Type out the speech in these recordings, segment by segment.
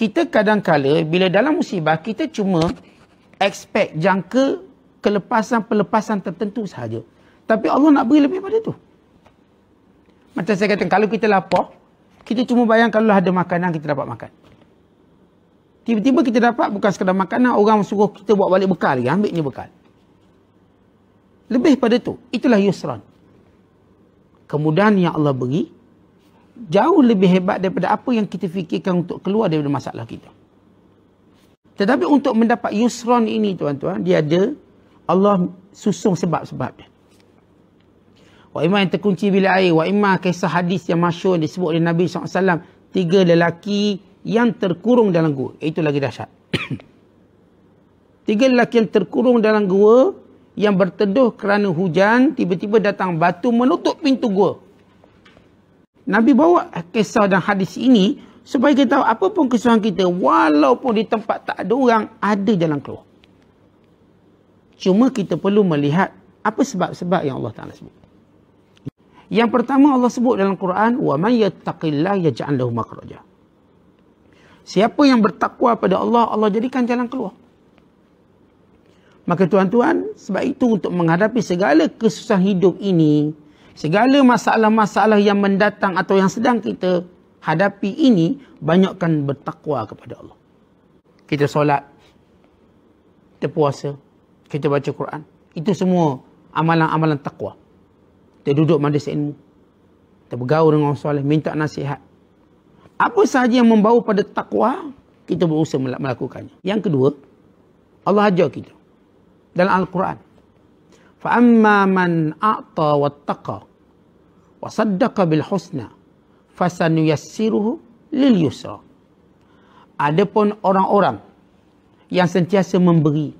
kita kadang kadangkala bila dalam musibah kita cuma expect jangka kelepasan-pelepasan tertentu sahaja. Tapi Allah nak beri lebih pada tu. Macam saya kata, kalau kita lapar, kita cuma bayang kalau ada makanan kita dapat makan. Tiba-tiba kita dapat bukan sekadar makanan, orang suruh kita buat balik bekal lagi, ambil ni bekal. Lebih pada tu, itulah yusran. Kemudian yang Allah beri, jauh lebih hebat daripada apa yang kita fikirkan untuk keluar daripada masalah kita. Tetapi untuk mendapat yusron ini tuan-tuan, dia ada Allah susung sebab-sebab dia. Wa imma yang terkunci bila air, wa imma kisah hadis yang masyur disebut oleh Nabi SAW, tiga lelaki yang terkurung dalam gua. Itu lagi dahsyat. tiga lelaki yang terkurung dalam gua yang berteduh kerana hujan, tiba-tiba datang batu menutup pintu gua. Nabi bawa kisah dan hadis ini supaya kita tahu apa pun kesusahan kita walaupun di tempat tak ada orang ada jalan keluar. Cuma kita perlu melihat apa sebab-sebab yang Allah Taala sebut. Yang pertama Allah sebut dalam Quran wa may yattaqillaha yaj'al lahu makhraja. Siapa yang bertakwa pada Allah Allah jadikan jalan keluar. Maka tuan-tuan sebab itu untuk menghadapi segala kesusahan hidup ini Segala masalah-masalah yang mendatang atau yang sedang kita hadapi ini, banyakkan bertakwa kepada Allah. Kita solat, kita puasa, kita baca Quran. Itu semua amalan-amalan takwa. Kita duduk majlis ilmu. Kita bergaul dengan orang soleh, minta nasihat. Apa sahaja yang membawa pada takwa, kita berusaha melakukannya. Yang kedua, Allah ajar kita dalam Al-Quran. فأما من أعطى واتقى وصدق بالحسنى فسنيسره لليسرى Adapun orang-orang yang sentiasa memberi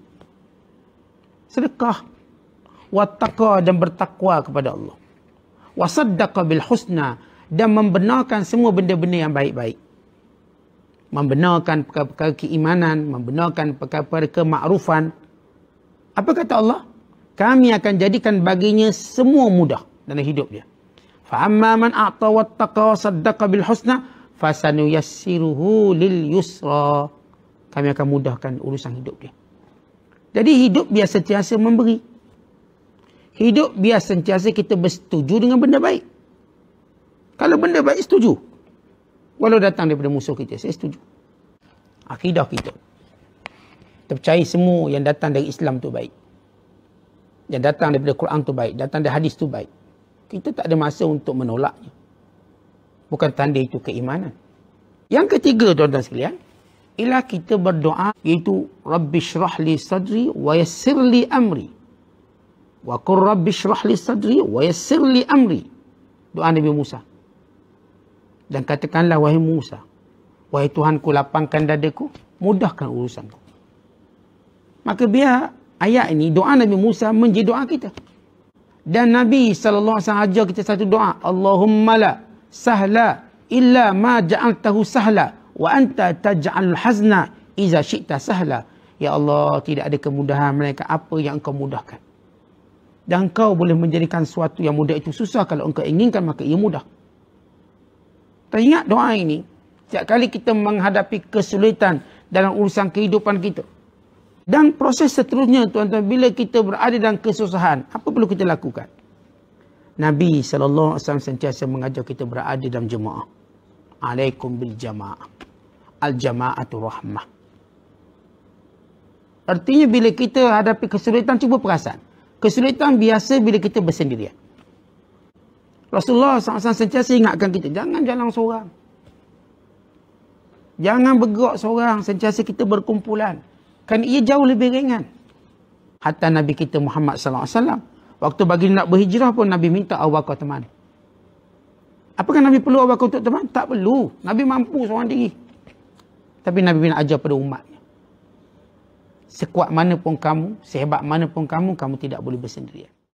sedekah wattaqa dan bertakwa kepada Allah. Wasaddaqa bil husna dan membenarkan semua benda-benda yang baik-baik. Membenarkan perkara-perkara keimanan, membenarkan perkara-perkara kemakrufan. Apa kata Allah? kami akan jadikan baginya semua mudah dalam hidupnya. Fa'amma man a'ta wattaqa wa saddaqa bil husna fasanuyassiruhu lil yusra. Kami akan mudahkan urusan hidup dia. Jadi hidup biasa sentiasa memberi. Hidup biasa sentiasa kita bersetuju dengan benda baik. Kalau benda baik setuju. Walau datang daripada musuh kita, saya setuju. Akidah kita. Kita percaya semua yang datang dari Islam tu baik yang datang daripada Quran tu baik, datang dari hadis tu baik. Kita tak ada masa untuk menolaknya. Bukan tanda itu keimanan. Yang ketiga tuan-tuan sekalian, ialah kita berdoa iaitu Rabbi syrah li sadri wa yassir li amri. Wa qur rabbi syrah li sadri wa yassir li amri. Doa Nabi Musa. Dan katakanlah wahai Musa, wahai Tuhanku lapangkan dadaku, mudahkan urusanku. Maka biar ayat ini doa Nabi Musa menjadi doa kita. Dan Nabi sallallahu alaihi wasallam ajar kita satu doa, Allahumma la sahla illa ma ja'altahu sahla wa anta taj'alul hazna iza syi'ta sahla. Ya Allah, tidak ada kemudahan mereka apa yang engkau mudahkan. Dan kau boleh menjadikan sesuatu yang mudah itu susah kalau engkau inginkan maka ia mudah. Tak ingat doa ini, setiap kali kita menghadapi kesulitan dalam urusan kehidupan kita, dan proses seterusnya tuan-tuan bila kita berada dalam kesusahan, apa perlu kita lakukan? Nabi sallallahu alaihi wasallam sentiasa mengajar kita berada dalam jemaah. Alaikum bil jamaah. Al jamaatu rahmah. Artinya bila kita hadapi kesulitan cuba perasan. Kesulitan biasa bila kita bersendirian. Rasulullah SAW sentiasa ingatkan kita, jangan jalan seorang. Jangan bergerak seorang, sentiasa kita berkumpulan. Kan ia jauh lebih ringan. Hatta Nabi kita Muhammad sallallahu alaihi wasallam waktu bagi nak berhijrah pun Nabi minta Abu Bakar teman. Apakah Nabi perlu Abu Bakar untuk teman? Tak perlu. Nabi mampu seorang diri. Tapi Nabi nak ajar pada umatnya. Sekuat mana pun kamu, sehebat mana pun kamu, kamu tidak boleh bersendirian.